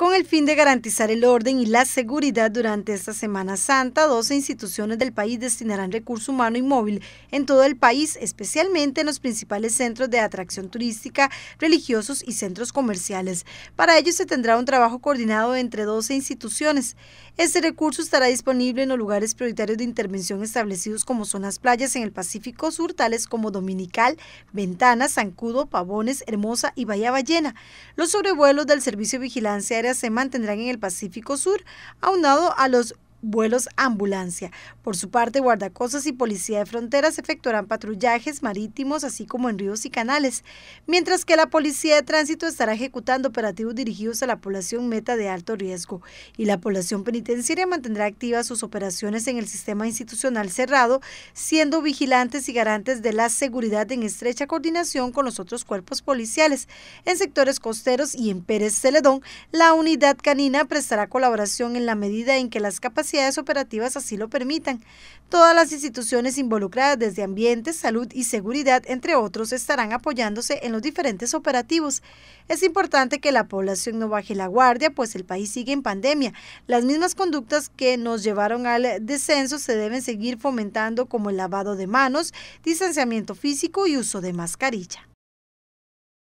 Con el fin de garantizar el orden y la seguridad durante esta Semana Santa, 12 instituciones del país destinarán recurso humano y móvil en todo el país, especialmente en los principales centros de atracción turística, religiosos y centros comerciales. Para ello se tendrá un trabajo coordinado entre 12 instituciones. Este recurso estará disponible en los lugares prioritarios de intervención establecidos como zonas playas en el Pacífico Sur, tales como Dominical, Ventana, Zancudo, Pavones, Hermosa y Bahía Ballena. Los sobrevuelos del Servicio Vigilancia Aérea se mantendrán en el Pacífico Sur, aunado a los vuelos ambulancia. Por su parte, guardacostas y policía de fronteras efectuarán patrullajes marítimos, así como en ríos y canales, mientras que la policía de tránsito estará ejecutando operativos dirigidos a la población meta de alto riesgo y la población penitenciaria mantendrá activas sus operaciones en el sistema institucional cerrado, siendo vigilantes y garantes de la seguridad en estrecha coordinación con los otros cuerpos policiales. En sectores costeros y en Pérez Celedón, la unidad canina prestará colaboración en la medida en que las capacidades capacidades operativas así lo permitan. Todas las instituciones involucradas desde ambiente, salud y seguridad, entre otros, estarán apoyándose en los diferentes operativos. Es importante que la población no baje la guardia, pues el país sigue en pandemia. Las mismas conductas que nos llevaron al descenso se deben seguir fomentando como el lavado de manos, distanciamiento físico y uso de mascarilla.